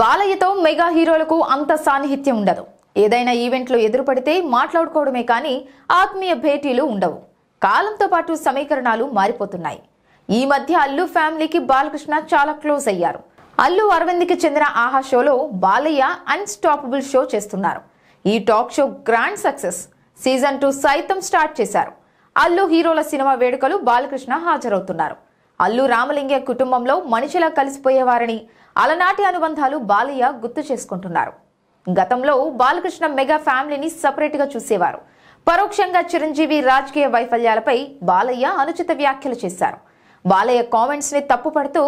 బాలయ్యతో mega హీరోలకు అంత సాన్నిహిత్యం ఉండదు ఏదైనా ఈవెంట్లో ఎదురుపడితే మాట్లాడుకోవడమే కానీ ఆత్మీయ భేటీలు ఉండవు కాలంతో పాటు సమీకరణాలు మారిపోతున్నాయి ఈ మధ్య అల్లు ఫ్యామిలీకి బాలకృష్ణ చాలా క్లోజ్ అయ్యారు అల్లు అరవింద్కి చెందిన ఆహా షోలో బాలయ్య అన్స్టాపబుల్ షో చేస్తున్నారు ఈ talk show grand success season two సైతం స్టార్ట్ చేశారు అల్లు హీరోల సినిమా వేడుకలు బాలకృష్ణ హాజరవుతున్నారు అల్లు రామలింగే కుటుంబంలో మనిషిలా కలిసిపోయేవారని అలనాటి అనుబంధాలు బాలయ్య గుర్తు చేసుకుంటున్నారు గతంలో బాలకృష్ణ మెగా ఫ్యామిలీని సపరేట్గా చూసేవారు పరోక్షంగా చిరంజీవి రాజకీయ వైఫల్యాలపై బాలయ్య అనుచిత వ్యాఖ్యలు చేశారు బాలయ్య కామెంట్స్ని తప్పుపడుతూ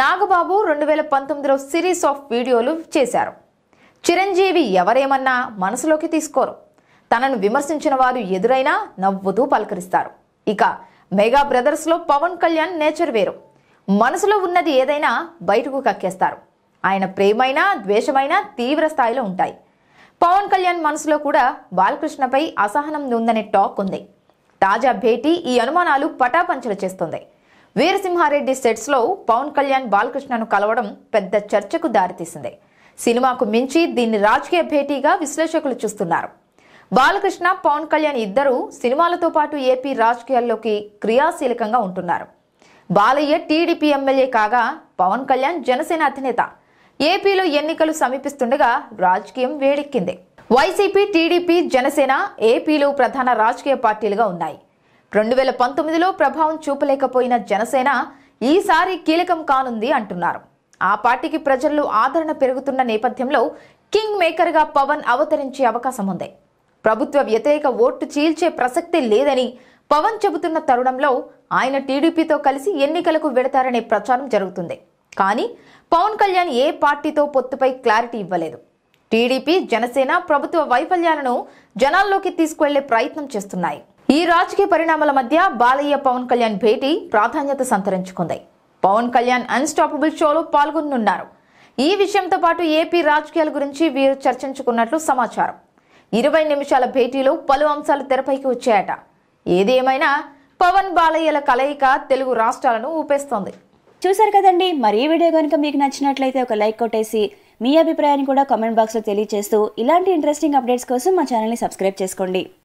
నాగబాబు రెండు వేల పంతొమ్మిదిలో సిరీస్ ఆఫ్ వీడియోలు చేశారు చిరంజీవి ఎవరేమన్నా మనసులోకి తీసుకోరు తనను విమర్శించిన వారు ఎదురైనా నవ్వుతూ పలకరిస్తారు ఇక మెగా బ్రదర్స్లో పవన్ కళ్యాణ్ నేచర్ వేరు మనసులో ఉన్నది ఏదైనా బయటకు కక్కేస్తారు ఆయన ప్రేమైనా ద్వేషమైనా తీవ్ర స్థాయిలో ఉంటాయి పవన్ కళ్యాణ్ మనసులో కూడా బాలకృష్ణపై అసహనం ఉందనే టాక్ ఉంది తాజా భేటీ ఈ అనుమానాలు పటాపంచలు చేస్తుంది వీరసింహారెడ్డి సెట్స్లో పవన్ కళ్యాణ్ బాలకృష్ణను కలవడం పెద్ద చర్చకు దారితీసింది సినిమాకు మించి దీన్ని రాజకీయ భేటీగా విశ్లేషకులు చూస్తున్నారు బాలకృష్ణ పవన్ కళ్యాణ్ ఇద్దరూ సినిమాలతో పాటు ఏపీ రాజకీయాల్లోకి క్రియాశీలకంగా ఉంటున్నారు బాలయ్య టీడీపీ ఎమ్మెల్యే కాగా పవన్ కళ్యాణ్ జనసేన అధినేత ఏపీలో ఎన్నికలు సమీపిస్తుండగా రాజకీయం వేడెక్కింది వైసీపీ టీడీపీ జనసేన ఏపీలో ప్రధాన రాజకీయ పార్టీలుగా ఉన్నాయి రెండు వేల పంతొమ్మిదిలో ప్రభావం చూపలేకపోయిన జనసేన ఈసారి కీలకం కానుంది అంటున్నారు ఆ పార్టీకి ప్రజల్లో ఆదరణ పెరుగుతున్న నేపథ్యంలో కింగ్ మేకర్గా పవన్ అవతరించే అవకాశం ఉంది ప్రభుత్వ వ్యతిరేక ఓటు చీల్చే ప్రసక్తే లేదని పవన్ చెబుతున్న తరుణంలో ఆయన టీడీపీతో కలిసి ఎన్నికలకు వెడతారనే ప్రచారం జరుగుతుంది కానీ పవన్ కళ్యాణ్ ఏ పార్టీతో పొత్తుపై క్లారిటీ ఇవ్వలేదు టీడీపీ జనసేన ప్రభుత్వ వైఫల్యాలను జనాల్లోకి తీసుకువెళ్లే ప్రయత్నం చేస్తున్నాయి ఈ రాజకీయ పరిణామాల మధ్య బాలయ్య పవన్ కళ్యాణ్ భేటీ ప్రాధాన్యత సంతరించుకుంది పవన్ కళ్యాణ్ అన్స్టాపబుల్ షోలో పాల్గొనున్నారు ఈ విషయంతో పాటు ఏపీ రాజకీయాల గురించి వీరు చర్చించుకున్నట్లు సమాచారం ఇరవై నిమిషాల భేటీలో పలు అంశాలు తెరపైకి వచ్చాయట ఏదేమైనా పవన్ బాలయ్యల కలయిక తెలుగు రాష్ట్రాలను ఊపేస్తోంది చూశారు కదండి మరి ఈ వీడియో కనుక మీకు నచ్చినట్లయితే ఒక లైక్ కొట్టేసి మీ అభిప్రాయాన్ని కూడా కామెంట్ బాక్స్లో తెలియజేస్తూ ఇలాంటి ఇంట్రెస్టింగ్ అప్డేట్స్ కోసం మా ఛానల్ని సబ్స్క్రైబ్ చేసుకోండి